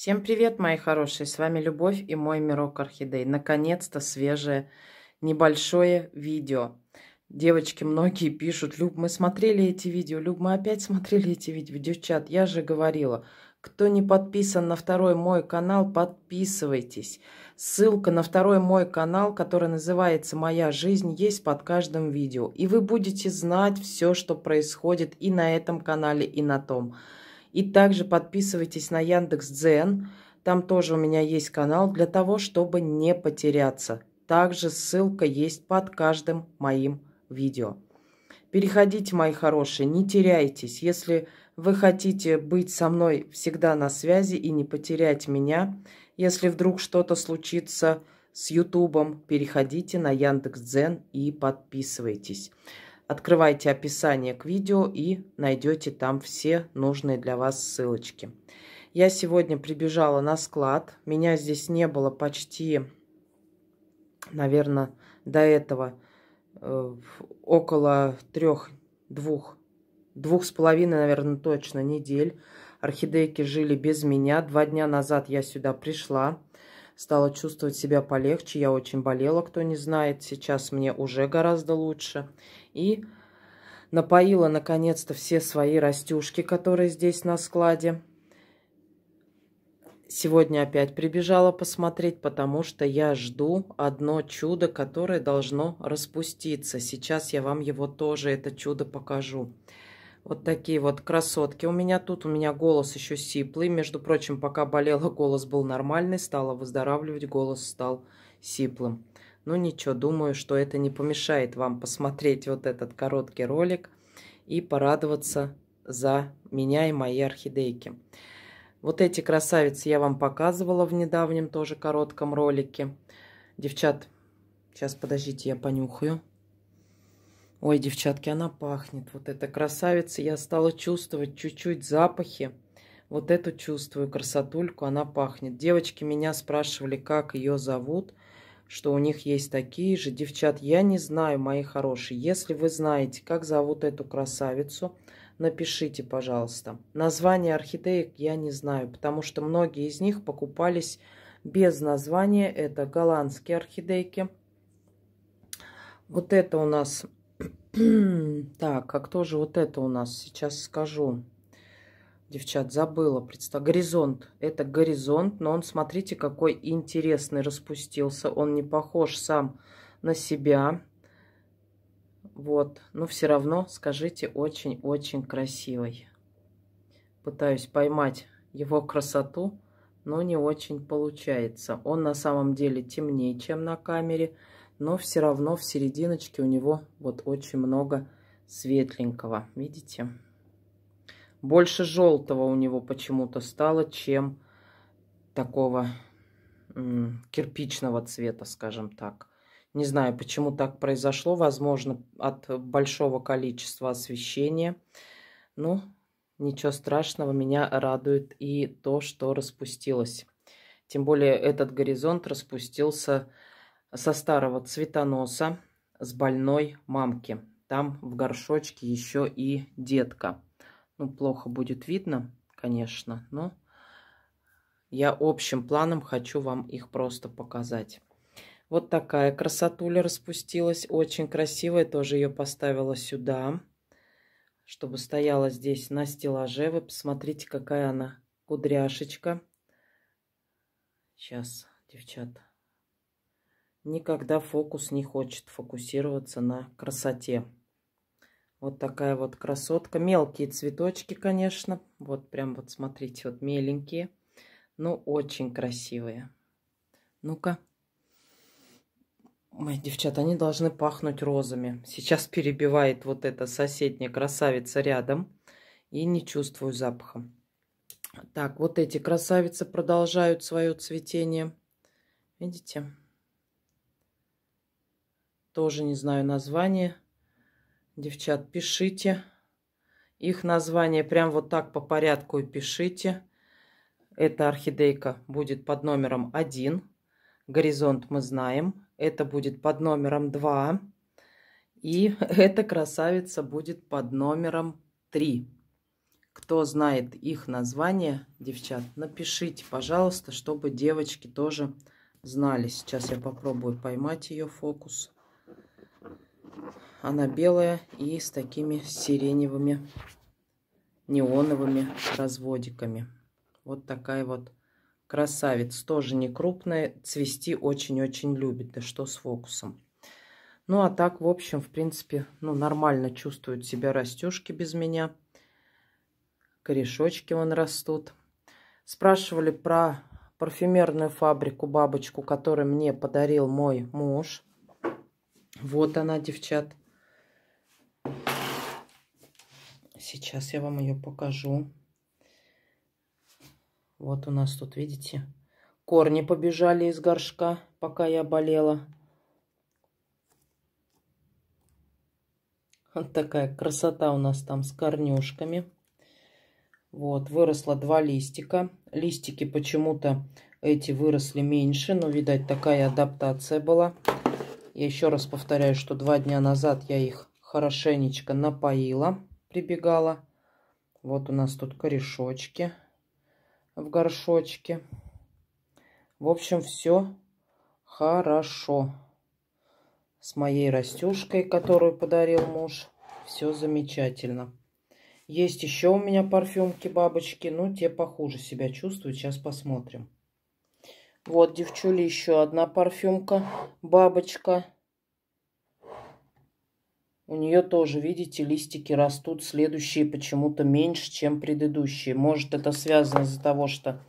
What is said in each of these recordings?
Всем привет, мои хорошие! С вами Любовь и мой мирок орхидей. Наконец-то свежее небольшое видео. Девочки многие пишут, Люб, мы смотрели эти видео, Люб, мы опять смотрели эти видео. Девчат, я же говорила, кто не подписан на второй мой канал, подписывайтесь. Ссылка на второй мой канал, который называется «Моя жизнь», есть под каждым видео. И вы будете знать все, что происходит и на этом канале, и на том канале и также подписывайтесь на Яндекс.Дзен. Там тоже у меня есть канал для того, чтобы не потеряться. Также ссылка есть под каждым моим видео. Переходите, мои хорошие, не теряйтесь. Если вы хотите быть со мной всегда на связи и не потерять меня, если вдруг что-то случится с Ютубом, переходите на Яндекс.Дзен и подписывайтесь. Открывайте описание к видео и найдете там все нужные для вас ссылочки. Я сегодня прибежала на склад. Меня здесь не было почти, наверное, до этого э, около трех, двух, двух с половиной, наверное, точно недель. Орхидейки жили без меня. Два дня назад я сюда пришла стала чувствовать себя полегче. Я очень болела, кто не знает. Сейчас мне уже гораздо лучше. И напоила, наконец-то, все свои растюшки, которые здесь на складе. Сегодня опять прибежала посмотреть, потому что я жду одно чудо, которое должно распуститься. Сейчас я вам его тоже, это чудо, покажу. Покажу. Вот такие вот красотки у меня тут. У меня голос еще сиплый. Между прочим, пока болела, голос был нормальный. Стала выздоравливать, голос стал сиплым. Ну ничего, думаю, что это не помешает вам посмотреть вот этот короткий ролик и порадоваться за меня и мои орхидейки. Вот эти красавицы я вам показывала в недавнем тоже коротком ролике. Девчат, сейчас подождите, я понюхаю. Ой, девчатки, она пахнет. Вот эта красавица. Я стала чувствовать чуть-чуть запахи. Вот эту чувствую красотульку, она пахнет. Девочки меня спрашивали, как ее зовут, что у них есть такие же. Девчат, я не знаю, мои хорошие. Если вы знаете, как зовут эту красавицу, напишите, пожалуйста. Название орхидеек я не знаю, потому что многие из них покупались без названия. Это голландские орхидейки. Вот это у нас так, а кто же вот это у нас? Сейчас скажу. Девчат, забыла. Представь, горизонт. Это горизонт, но он, смотрите, какой интересный распустился. Он не похож сам на себя. Вот. Но все равно, скажите, очень-очень красивый. Пытаюсь поймать его красоту, но не очень получается. Он на самом деле темнее, чем на камере но все равно в серединочке у него вот очень много светленького, видите? Больше желтого у него почему-то стало, чем такого кирпичного цвета, скажем так. Не знаю, почему так произошло. Возможно, от большого количества освещения. Ну, ничего страшного. Меня радует и то, что распустилось. Тем более, этот горизонт распустился со старого цветоноса, с больной мамки. Там в горшочке еще и детка. Ну, плохо будет видно, конечно, но я общим планом хочу вам их просто показать. Вот такая красотуля распустилась, очень красивая. Тоже ее поставила сюда, чтобы стояла здесь на стеллаже. Вы посмотрите, какая она кудряшечка. Сейчас, девчата, Никогда фокус не хочет фокусироваться на красоте. Вот такая вот красотка. Мелкие цветочки, конечно. Вот прям вот смотрите, вот меленькие. Но очень красивые. Ну-ка. мои девчата, они должны пахнуть розами. Сейчас перебивает вот эта соседняя красавица рядом. И не чувствую запаха. Так, вот эти красавицы продолжают свое цветение. Видите? Тоже не знаю название. Девчат, пишите. Их название прям вот так по порядку и пишите. Эта орхидейка будет под номером 1. Горизонт мы знаем. Это будет под номером 2. И эта красавица будет под номером 3. Кто знает их название, девчат, напишите, пожалуйста, чтобы девочки тоже знали. Сейчас я попробую поймать ее фокус. Она белая и с такими сиреневыми неоновыми разводиками. Вот такая вот красавец. Тоже не крупная. Цвести очень-очень любит. Да что с фокусом. Ну, а так, в общем, в принципе, ну, нормально чувствуют себя растюшки без меня. Корешочки вон растут. Спрашивали про парфюмерную фабрику «Бабочку», которую мне подарил мой муж – вот она, девчат. Сейчас я вам ее покажу. Вот у нас тут, видите, корни побежали из горшка, пока я болела. Вот такая красота у нас там с корнюшками. Вот, выросло два листика. Листики почему-то эти выросли меньше, но, видать, такая адаптация была. Я еще раз повторяю, что два дня назад я их хорошенечко напоила, прибегала. Вот у нас тут корешочки в горшочке. В общем, все хорошо. С моей растюшкой, которую подарил муж, все замечательно. Есть еще у меня парфюмки бабочки, но ну, те похуже себя чувствуют. Сейчас посмотрим. Вот, девчули, еще одна парфюмка, бабочка. У нее тоже, видите, листики растут, следующие почему-то меньше, чем предыдущие. Может, это связано из-за того, что,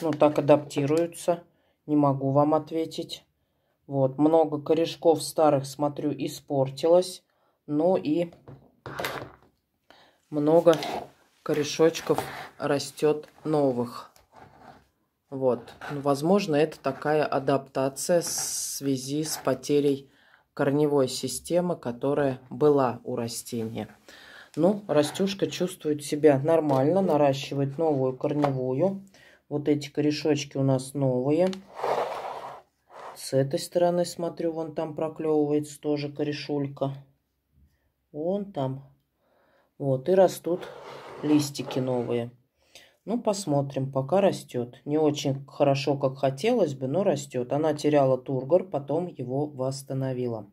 ну, так адаптируются. Не могу вам ответить. Вот, много корешков старых, смотрю, испортилось. Ну и много корешочков растет новых. Вот. Ну, возможно, это такая адаптация в связи с потерей корневой системы, которая была у растения. Ну, растюшка чувствует себя нормально, наращивает новую корневую. Вот эти корешочки у нас новые. С этой стороны, смотрю, вон там проклевывается тоже корешулька. Вон там. Вот, и растут листики новые. Ну, посмотрим, пока растет. Не очень хорошо, как хотелось бы, но растет. Она теряла тургор, потом его восстановила.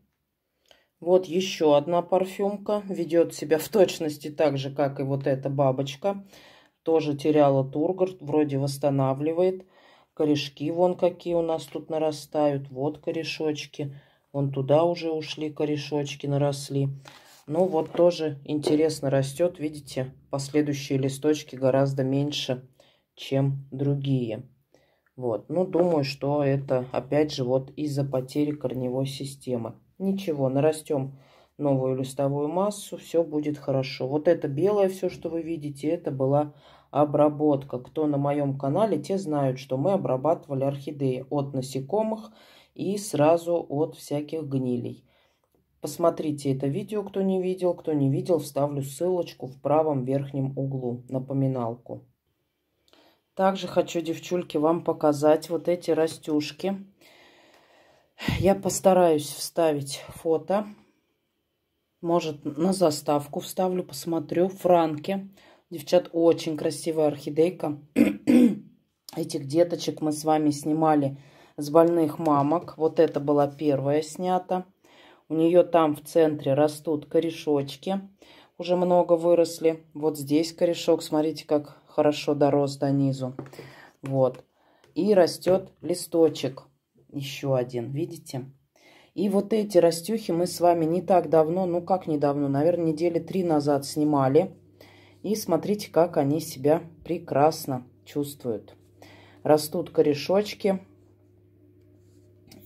Вот еще одна парфюмка. Ведет себя в точности так же, как и вот эта бабочка. Тоже теряла тургор, вроде восстанавливает. Корешки вон какие у нас тут нарастают. Вот корешочки. Вон туда уже ушли корешочки, наросли. Ну вот тоже интересно растет, видите, последующие листочки гораздо меньше, чем другие. Вот, ну думаю, что это опять же вот из-за потери корневой системы. Ничего, нарастем новую листовую массу, все будет хорошо. Вот это белое все, что вы видите, это была обработка. Кто на моем канале, те знают, что мы обрабатывали орхидеи от насекомых и сразу от всяких гнилей. Посмотрите это видео, кто не видел. Кто не видел, вставлю ссылочку в правом верхнем углу, напоминалку. Также хочу, девчульки, вам показать вот эти растюшки. Я постараюсь вставить фото. Может, на заставку вставлю, посмотрю. Франки. Девчат, очень красивая орхидейка. Этих деточек мы с вами снимали с больных мамок. Вот это была первая снята. У нее там в центре растут корешочки, уже много выросли. Вот здесь корешок, смотрите, как хорошо дорос до низу. Вот. И растет листочек, еще один, видите? И вот эти растюхи мы с вами не так давно, ну как недавно, наверное, недели три назад снимали. И смотрите, как они себя прекрасно чувствуют. Растут корешочки,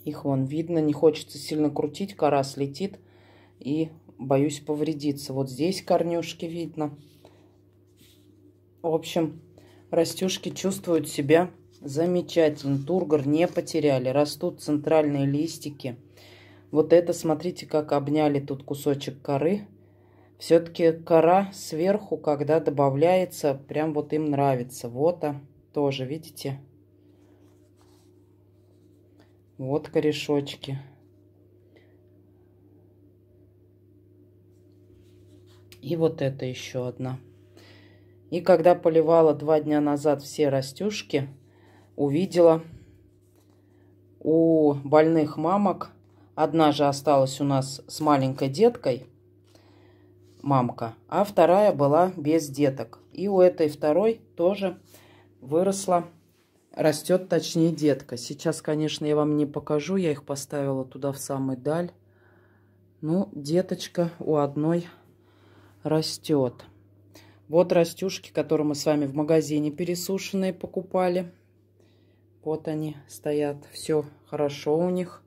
их вон видно, не хочется сильно крутить, кора слетит и боюсь повредиться. Вот здесь корнюшки видно. В общем, растюшки чувствуют себя замечательно. Тургор не потеряли, растут центральные листики. Вот это, смотрите, как обняли тут кусочек коры. Все-таки кора сверху, когда добавляется, прям вот им нравится. Вот, а, тоже, видите? Видите? Вот корешочки. И вот это еще одна. И когда поливала два дня назад все растюшки, увидела у больных мамок, одна же осталась у нас с маленькой деткой, мамка, а вторая была без деток. И у этой второй тоже выросла растет точнее детка. Сейчас, конечно, я вам не покажу, я их поставила туда в самый даль. Ну, деточка у одной растет. Вот растюшки, которые мы с вами в магазине пересушенные покупали. Вот они стоят. Все хорошо у них.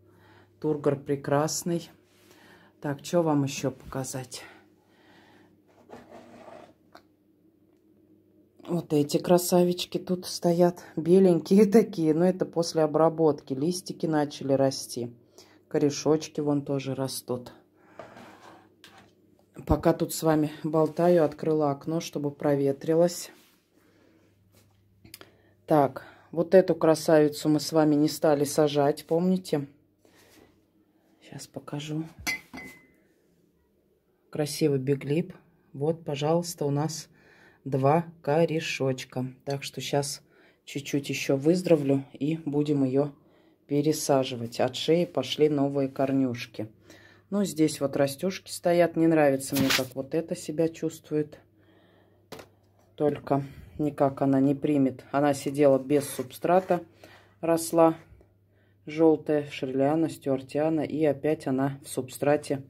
Тургор прекрасный. Так, что вам еще показать? Вот эти красавички тут стоят, беленькие такие, но это после обработки. Листики начали расти, корешочки вон тоже растут. Пока тут с вами болтаю, открыла окно, чтобы проветрилось. Так, вот эту красавицу мы с вами не стали сажать, помните? Сейчас покажу. Красивый беглип. Вот, пожалуйста, у нас два корешочка. Так что сейчас чуть-чуть еще выздоровлю и будем ее пересаживать. От шеи пошли новые корнюшки. Ну, здесь вот растюшки стоят. Не нравится мне, как вот это себя чувствует. Только никак она не примет. Она сидела без субстрата, росла желтая, шерлиана, стюартиана. И опять она в субстрате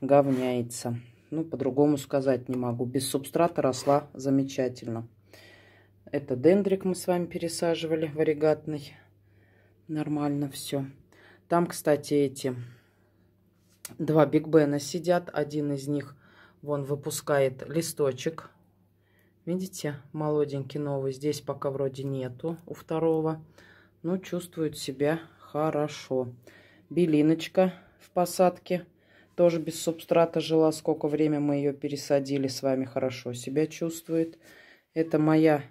говняется ну, по-другому сказать не могу. Без субстрата росла замечательно. Это дендрик мы с вами пересаживали, в варигатный. Нормально все. Там, кстати, эти два бигбена сидят. Один из них, вон, выпускает листочек. Видите, молоденький новый. Здесь пока вроде нету у второго. Но чувствует себя хорошо. Белиночка в посадке. Тоже без субстрата жила, сколько время мы ее пересадили с вами, хорошо себя чувствует. Это моя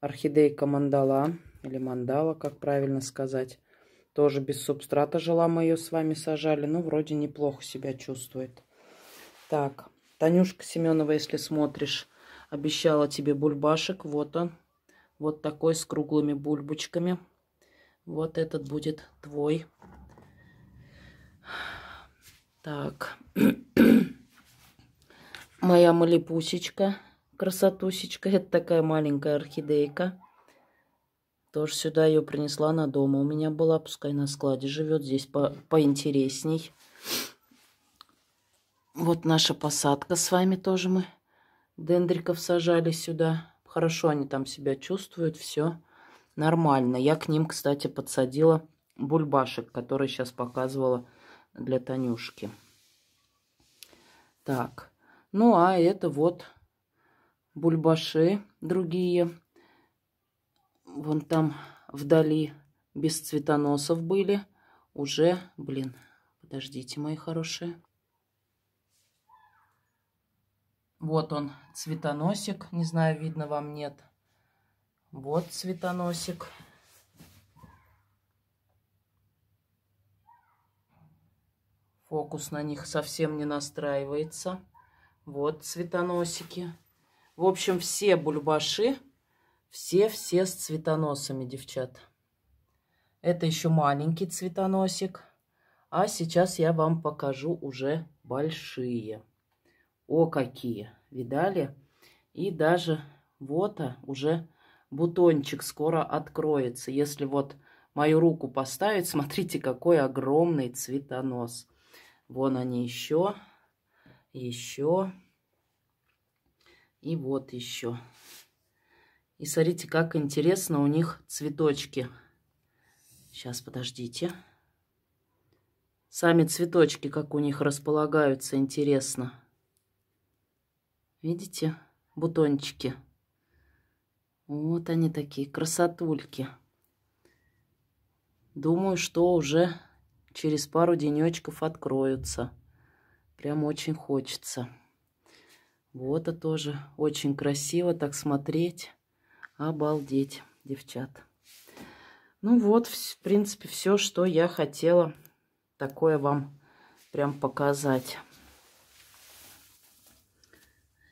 орхидейка мандала, или мандала, как правильно сказать. Тоже без субстрата жила, мы ее с вами сажали. Ну, вроде неплохо себя чувствует. Так, Танюшка Семенова, если смотришь, обещала тебе бульбашек. Вот он, вот такой с круглыми бульбочками. Вот этот будет твой. Так. Моя малипусечка. Красотусечка. Это такая маленькая орхидейка. Тоже сюда ее принесла на дом. А у меня была, пускай на складе живет. Здесь по поинтересней. Вот наша посадка с вами тоже мы дендриков сажали сюда. Хорошо они там себя чувствуют, все нормально. Я к ним, кстати, подсадила бульбашек, которые сейчас показывала для Танюшки. Так, ну а это вот бульбаши другие. Вон там вдали без цветоносов были. Уже, блин, подождите, мои хорошие. Вот он, цветоносик. Не знаю, видно вам, нет. Вот цветоносик. Фокус на них совсем не настраивается. Вот цветоносики. В общем, все бульбаши, все-все с цветоносами, девчат. Это еще маленький цветоносик. А сейчас я вам покажу уже большие. О, какие! Видали? И даже вот а, уже бутончик скоро откроется. Если вот мою руку поставить, смотрите, какой огромный цветонос. Вон они еще, еще и вот еще. И смотрите, как интересно у них цветочки. Сейчас, подождите. Сами цветочки, как у них располагаются, интересно. Видите? Бутончики. Вот они такие, красотульки. Думаю, что уже через пару денечков откроются. Прям очень хочется. Вот это тоже очень красиво так смотреть. Обалдеть, девчат. Ну вот, в принципе, все, что я хотела такое вам прям показать.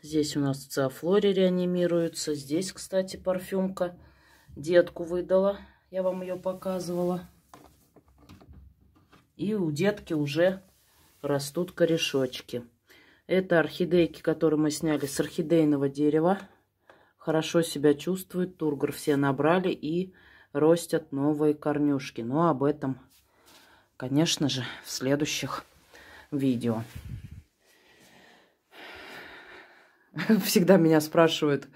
Здесь у нас циафлори реанимируется. Здесь, кстати, парфюмка детку выдала. Я вам ее показывала. И у детки уже растут корешочки. Это орхидейки, которые мы сняли с орхидейного дерева. Хорошо себя чувствуют. Тургор все набрали и ростят новые корнюшки. Но об этом, конечно же, в следующих видео. Всегда меня спрашивают,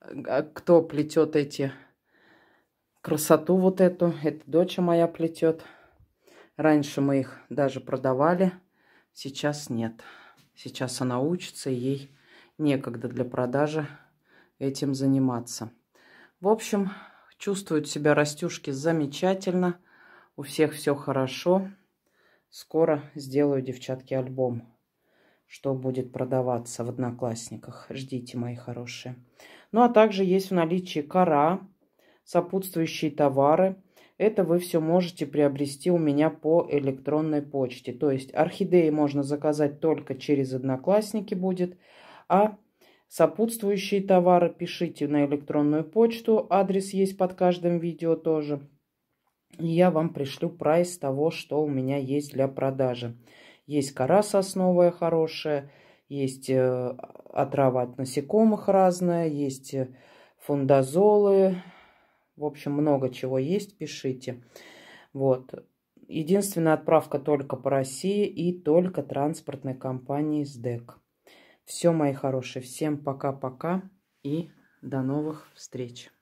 а кто плетет эти красоту вот эту. Это дочь моя плетет. Раньше мы их даже продавали, сейчас нет. Сейчас она учится, ей некогда для продажи этим заниматься. В общем, чувствуют себя растюшки замечательно. У всех все хорошо. Скоро сделаю, девчатки, альбом, что будет продаваться в Одноклассниках. Ждите, мои хорошие. Ну, а также есть в наличии кора, сопутствующие товары – это вы все можете приобрести у меня по электронной почте. То есть орхидеи можно заказать только через Одноклассники будет, а сопутствующие товары пишите на электронную почту. Адрес есть под каждым видео тоже. Я вам пришлю прайс того, что у меня есть для продажи. Есть кора сосновая хорошая, есть э, отрава от насекомых разная, есть э, фундазолы, в общем, много чего есть, пишите. Вот. Единственная отправка только по России и только транспортной компании СДЭК. Все, мои хорошие, всем пока-пока и до новых встреч.